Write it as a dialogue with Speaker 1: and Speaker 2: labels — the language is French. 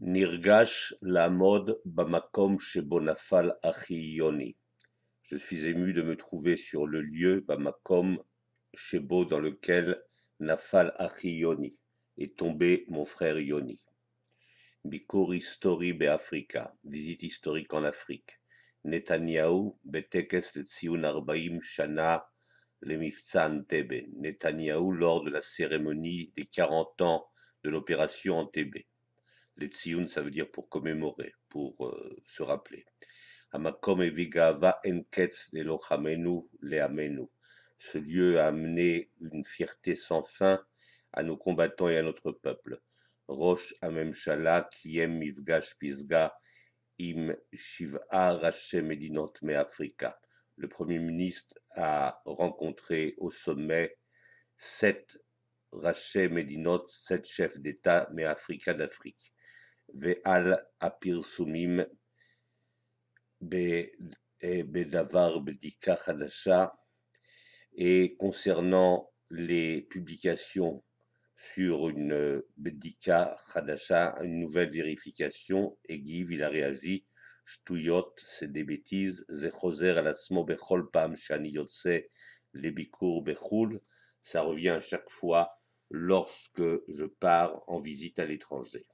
Speaker 1: Nirgash la mode Bamakom Shebonafal Achioni. Je suis ému de me trouver sur le lieu Bamakom Shebo dans lequel Nafal Achioni est tombé mon frère Yoni. Bikori be Africa visite historique en Afrique. Netanyahu Betekes Letzioun Arbaim Shana Tebe Netanyahu lors de la cérémonie des 40 ans de l'opération en Tebe. Le tzioun, ça veut dire pour commémorer, pour euh, se rappeler. Amakom evigava enketz le amenu. Ce lieu a amené une fierté sans fin à nos combattants et à notre peuple. Roche Amemshala, Kiem ivgash Pisga, Im Shiva edinot me Africa. Le Premier ministre a rencontré au sommet sept rachem edinot, sept chefs d'État mais africains d'Afrique. ועל הפרסומים בדבר בדיקה חדשה et concernant les publications sur une Bedika euh, Khadasha, une nouvelle vérification, et Guy, il a réagi, Shtuyot, c'est des bêtises, Zechoser Alasmo Bechol Pam Shani Yotse, lebikur bechul. ça revient à chaque fois lorsque je pars en visite à l'étranger.